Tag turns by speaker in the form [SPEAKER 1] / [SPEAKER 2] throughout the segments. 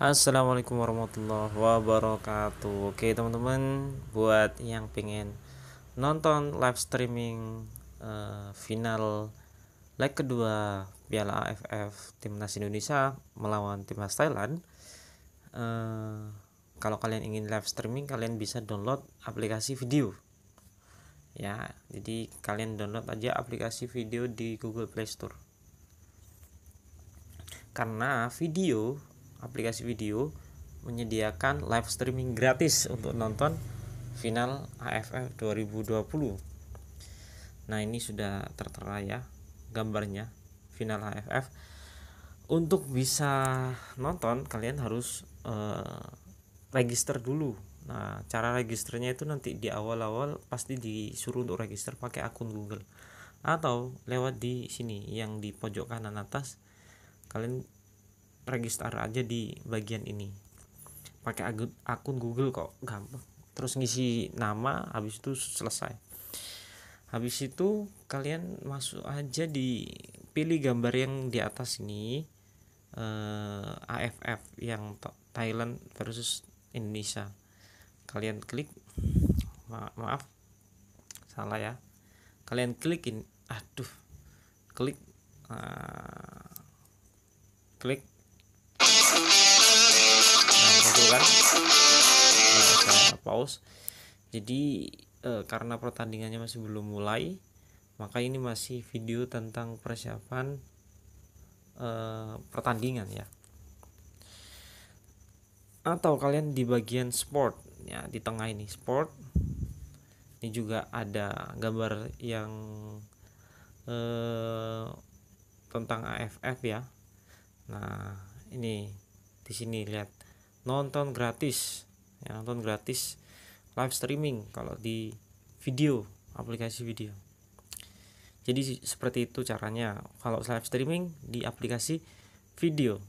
[SPEAKER 1] Assalamualaikum warahmatullahi wabarakatuh Oke teman-teman Buat yang pengen nonton live streaming uh, Final leg kedua Piala AFF Timnas Indonesia melawan Timnas Thailand uh, Kalau kalian ingin live streaming Kalian bisa download aplikasi video Ya jadi kalian download aja aplikasi video di Google Play Store Karena video aplikasi video menyediakan live streaming gratis untuk nonton final AFF 2020. Nah, ini sudah tertera ya gambarnya final AFF. Untuk bisa nonton kalian harus eh, register dulu. Nah, cara registernya itu nanti di awal-awal pasti disuruh untuk register pakai akun Google atau lewat di sini yang di pojok kanan atas kalian register aja di bagian ini pakai akun Google kok gampang terus ngisi nama habis itu selesai habis itu kalian masuk aja di pilih gambar yang di atas ini eh, AFF yang Thailand versus Indonesia kalian klik ma maaf salah ya kalian klikin aduh klik uh, klik kan nah, saya pause jadi e, karena pertandingannya masih belum mulai maka ini masih video tentang persiapan e, pertandingan ya atau kalian di bagian sport ya di tengah ini sport ini juga ada gambar yang e, tentang AFF ya nah ini di sini lihat nonton gratis ya nonton gratis live streaming kalau di video aplikasi video jadi seperti itu caranya kalau live streaming di aplikasi video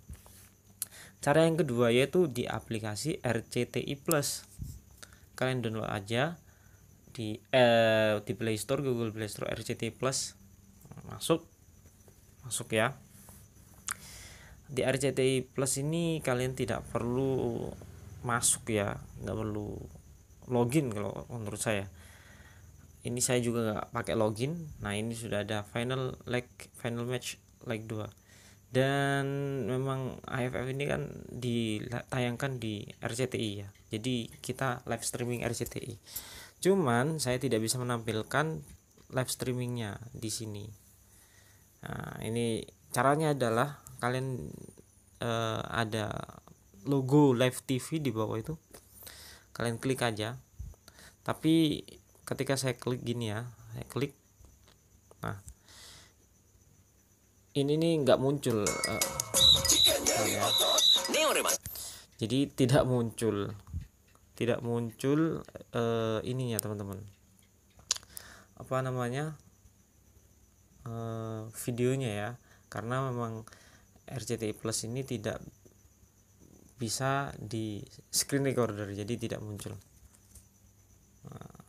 [SPEAKER 1] cara yang kedua yaitu di aplikasi RCTI Plus kalian download aja di eh, di Play Store Google Play Store RCTI Plus masuk masuk ya di RCTI Plus ini kalian tidak perlu masuk ya nggak perlu login kalau menurut saya ini saya juga nggak pakai login nah ini sudah ada final leg final match leg 2 dan memang AFF ini kan ditayangkan di RCTI ya jadi kita live streaming RCTI cuman saya tidak bisa menampilkan live streamingnya di sini nah ini caranya adalah kalian uh, ada logo live TV di bawah itu kalian klik aja tapi ketika saya klik gini ya saya klik nah ini nih nggak muncul uh, ya. jadi tidak muncul tidak muncul uh, ininya teman-teman apa namanya uh, videonya ya karena memang RCTI Plus ini tidak bisa di screen recorder jadi tidak muncul ah.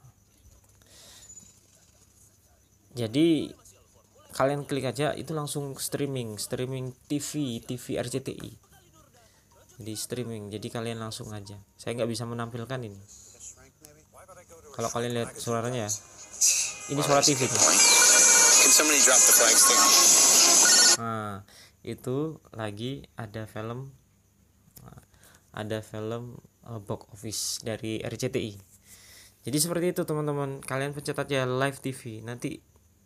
[SPEAKER 1] jadi kalian klik aja itu langsung streaming streaming TV TV RCTI di streaming jadi kalian langsung aja saya nggak bisa menampilkan ini kalau kalian lihat suaranya ya. ini suara TV nah itu lagi ada film ada film uh, box office dari RCTI jadi seperti itu teman-teman kalian pencet aja ya, live TV nanti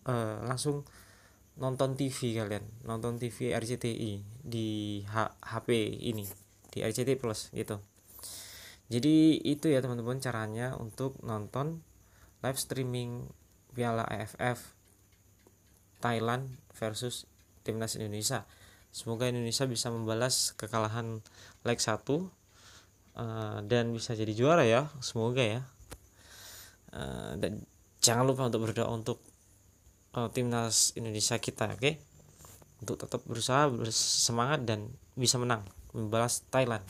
[SPEAKER 1] uh, langsung nonton TV kalian nonton TV RCTI di H HP ini di RCTI Plus gitu jadi itu ya teman-teman caranya untuk nonton live streaming Piala AFF Thailand versus timnas Indonesia Semoga Indonesia bisa membalas kekalahan leg 1 uh, eh, dan bisa jadi juara ya, semoga ya. Uh, dan jangan lupa untuk berdoa untuk uh, timnas Indonesia kita, oke? Okay? Untuk tetap berusaha, bersemangat dan bisa menang membalas Thailand.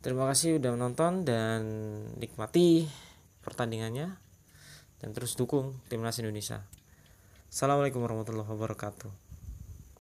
[SPEAKER 1] Terima kasih sudah menonton dan nikmati pertandingannya dan terus dukung timnas Indonesia. Assalamualaikum warahmatullahi wabarakatuh.